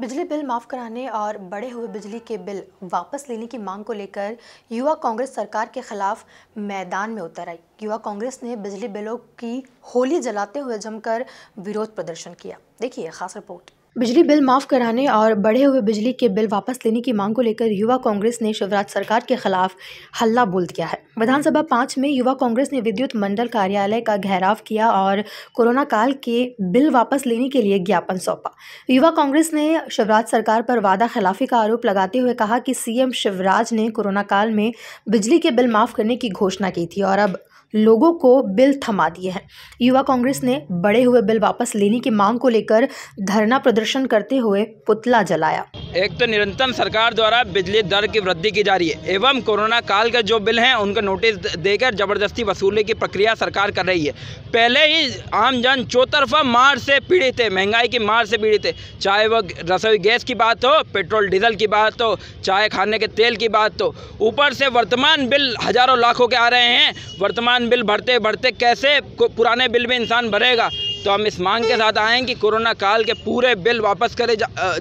बिजली बिल माफ़ कराने और बढ़े हुए बिजली के बिल वापस लेने की मांग को लेकर युवा कांग्रेस सरकार के खिलाफ मैदान में उतर आई युवा कांग्रेस ने बिजली बिलों की होली जलाते हुए जमकर विरोध प्रदर्शन किया देखिए खास रिपोर्ट बिजली बिल माफ कराने और बढ़े हुए बिजली के बिल वापस लेने की मांग को लेकर युवा कांग्रेस ने शिवराज सरकार के खिलाफ हल्ला बोल दिया है विधानसभा पाँच में युवा कांग्रेस ने विद्युत मंडल कार्यालय का घेराव किया और कोरोना काल के बिल वापस लेने के लिए ज्ञापन सौंपा युवा कांग्रेस ने शिवराज सरकार पर वादा खिलाफी का आरोप लगाते हुए कहा कि सीएम शिवराज ने कोरोना काल में बिजली के बिल माफ करने की घोषणा की थी और अब लोगों को बिल थमा दिए हैं युवा कांग्रेस ने बड़े हुए बिल वापस लेने की मांग को लेकर धरना प्रदर्शन करते हुए पुतला जलाया एक तो निरंतर सरकार द्वारा बिजली दर की वृद्धि की जा रही है एवं कोरोना काल के जो बिल हैं उनका नोटिस देकर ज़बरदस्ती वसूली की प्रक्रिया सरकार कर रही है पहले ही आम जन चौतरफा मार से पीड़ित है महंगाई की मार से पीड़ित है चाहे वह रसोई गैस की बात हो पेट्रोल डीजल की बात हो चाहे खाने के तेल की बात हो ऊपर से वर्तमान बिल हज़ारों लाखों के आ रहे हैं वर्तमान बिल भरते भरते कैसे पुराने बिल में इंसान भरेगा तो हम इस मांग के साथ आएँ कि कोरोना काल के पूरे बिल वापस करे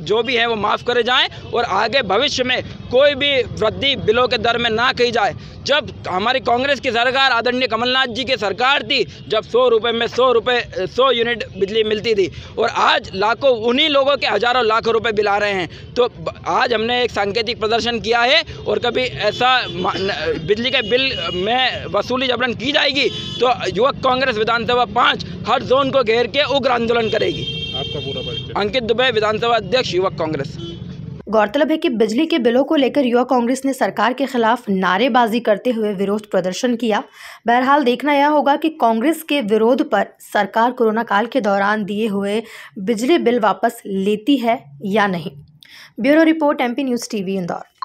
जो भी हैं वो माफ़ करे जाएँ और आगे भविष्य में कोई भी वृद्धि बिलों के दर में ना की जाए जब हमारी कांग्रेस की सरकार आदरणीय कमलनाथ जी की सरकार थी जब सौ रुपये में सौ रुपये सौ यूनिट बिजली मिलती थी और आज लाखों उन्हीं लोगों के हज़ारों लाखों रुपए बिल आ रहे हैं तो आज हमने एक सांकेतिक प्रदर्शन किया है और कभी ऐसा बिजली के बिल में वसूली जबरन की जाएगी तो युवक कांग्रेस विधानसभा पाँच हर जोन को घेर के उग्र आंदोलन करेगी आपका पूरा अंकित दुबे विधानसभा अध्यक्ष युवक कांग्रेस गौरतलब है कि बिजली के बिलों को लेकर युवा कांग्रेस ने सरकार के खिलाफ नारेबाजी करते हुए विरोध प्रदर्शन किया बहरहाल देखना यह होगा कि कांग्रेस के विरोध पर सरकार कोरोना काल के दौरान दिए हुए बिजली बिल वापस लेती है या नहीं bureau report MP news TV Indore